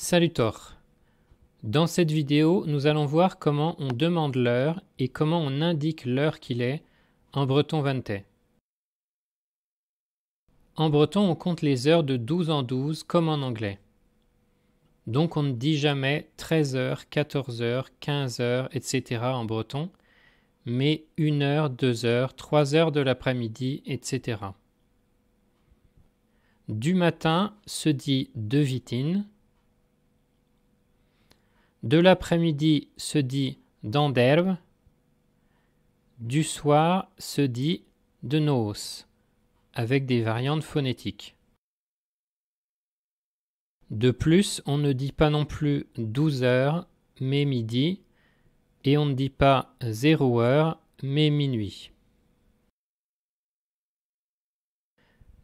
Salut Thor Dans cette vidéo, nous allons voir comment on demande l'heure et comment on indique l'heure qu'il est en breton vantais. En breton, on compte les heures de 12 en 12 comme en anglais. Donc on ne dit jamais 13 heures, 14 heures, 15 heures, etc. en breton, mais 1 heure, 2 heures, 3 heures de l'après-midi, etc. Du matin se dit vitines. De l'après-midi se dit d'anderve », Du soir se dit de Noos, avec des variantes phonétiques. De plus, on ne dit pas non plus 12 heures, mais midi, et on ne dit pas 0 heure, mais minuit.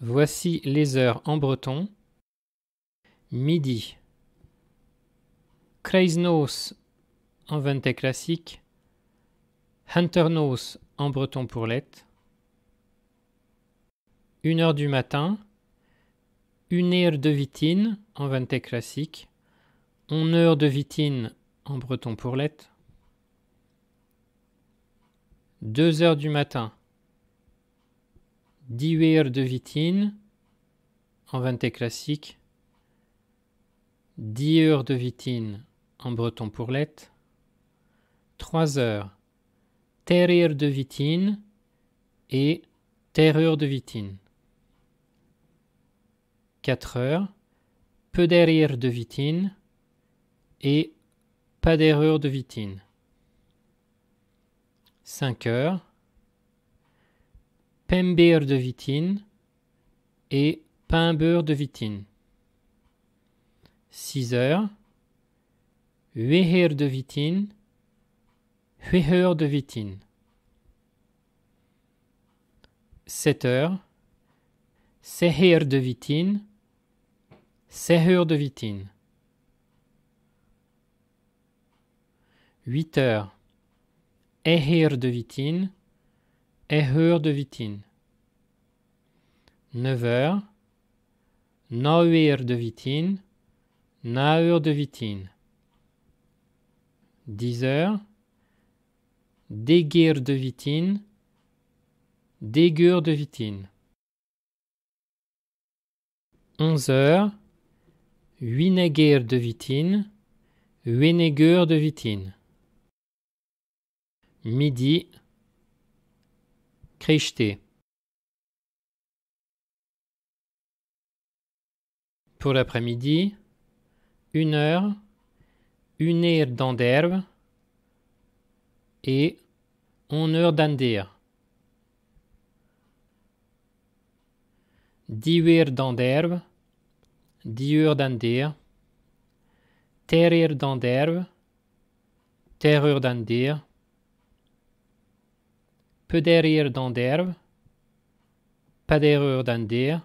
Voici les heures en breton. Midi, Kreisnos en vente classique, Hunternos en breton pourlette, 1 heure du matin, une heure de vitine en vente classique, une heure de vitine en breton pourlette, 2 heures du matin, 10 heures de vitine en vente classique, 10 heures de vitine en breton pourlette. 3 heures, terrir de Vitine et terreur de Vitine. 4 heures, peu derrière de Vitine et pas d'erreur de Vitine. 5 heures, pembir de Vitine et pimbeur de Vitine. 6 heures, Weher de Vitin, Weher de Vitin. 7 heures, Seher de Vitin, Seher de Vitin. 8 heures, Eher de Vitin, Eher de Vitin. 9 heures, Nauer de Vitin, Nauer de Vitin heures. heures de Vitine, Dégueur de Vitine. 11h, Wineguer de Vitine, de Vitine. Midi, Crichté. Pour l'après-midi, Une heure, une heure d'herbe et une heure d'air. Dix heures d'herbe, dix heures d'air. Terre d'herbe, terreur d'andir. Peu derrière d'herbe, pas d'erreur d'air.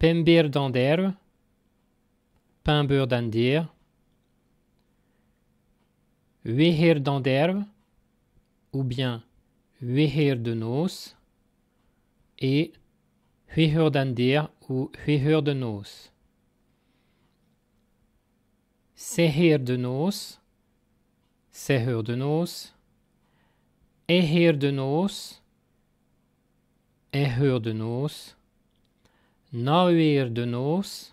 Pembir d'herbe, Pain beurre d'Andir. Wehir d'Anderve, ou bien Wehir de Nos, et Huihur d'Andir ou Huihur de Nos. Sehir de Nos, Sehir de Nos, Ehir de Nos, Ehur de Nos, Nauir de Nos,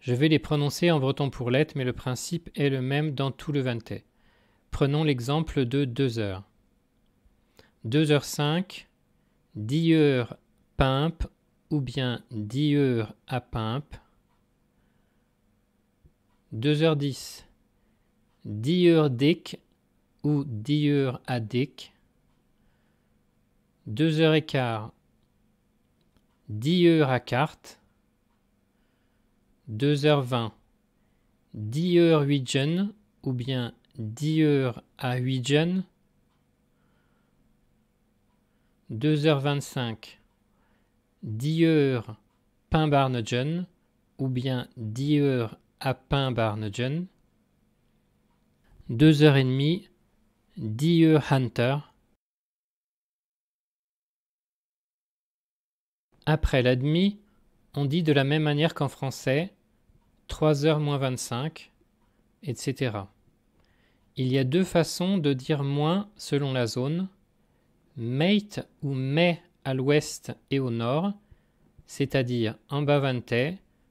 Je vais les prononcer en breton pour l'être, mais le principe est le même dans tout le Vantais. Prenons l'exemple de 2 heures. 2 heures 5, 10 heures pimp ou bien 10 heures à pimp. 2 h 10, 10 heures dick ou 10 heures à dick. 2 heures et 10 heures à carte. 2h20, 10h Region ou bien 10h à 8 Region, 2h25, 10h Pain Pimbarnegen ou bien 10h à Pimbarnegen, 2h30, 10h Hunter, Après la on dit de la même manière qu'en français 3h moins 25, etc. Il y a deux façons de dire moins selon la zone. Mate ou mais à l'ouest et au nord, c'est-à-dire en Bavante,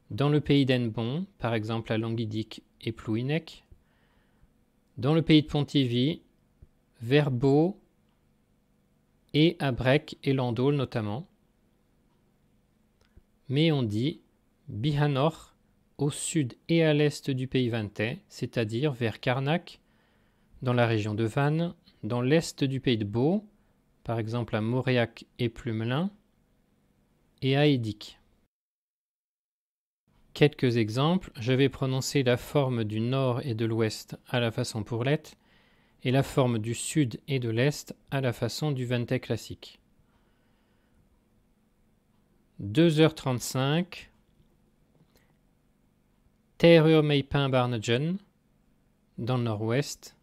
dans le pays d'Enbon, par exemple à Languidic et Plouinec, dans le pays de Pontivy, Verbeau et à Brec et Landol notamment. Mais on dit Bihanor au sud et à l'est du pays Vintais, c'est-à-dire vers Carnac, dans la région de Vannes, dans l'est du pays de Beau, par exemple à Moréac et Plumelin, et à Édic. Quelques exemples, je vais prononcer la forme du nord et de l'ouest à la façon pourlette, et la forme du sud et de l'est à la façon du Vintais classique. 2h35, Terreur Meipin pembarnagen, dans le nord-ouest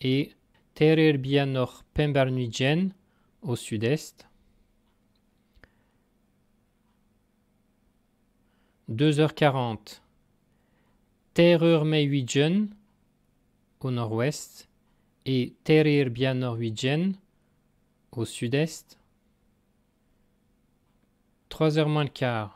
et Terreur Bianor Pembarnuijen au sud-est. Deux heures quarante. Terreur Meiwigen au nord-ouest et Bien Bianorwigen au sud-est. 3 heures moins le quart.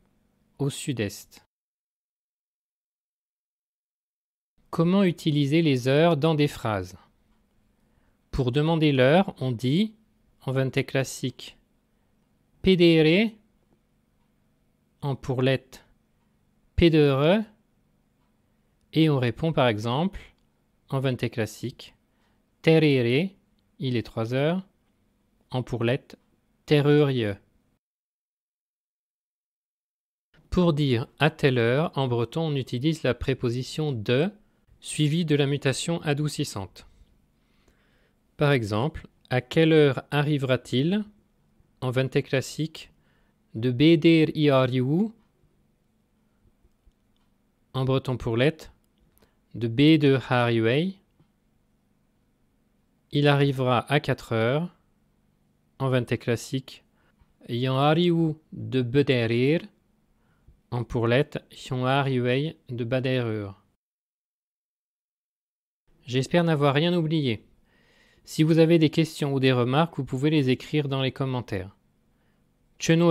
sud-est. Comment utiliser les heures dans des phrases Pour demander l'heure, on dit, en vente classique, PDR en pourlette PDR et on répond par exemple en vente classique Terere, il est trois heures, en pourlette Terrerie. Pour dire à telle heure, en breton, on utilise la préposition de suivie de la mutation adoucissante. Par exemple, à quelle heure arrivera-t-il en vinté classique de Beder Iariou en breton pour b de Beder Il arrivera à 4 heures en vinté classique. ariou de Bederir en de J'espère n'avoir rien oublié. Si vous avez des questions ou des remarques, vous pouvez les écrire dans les commentaires. Tcheno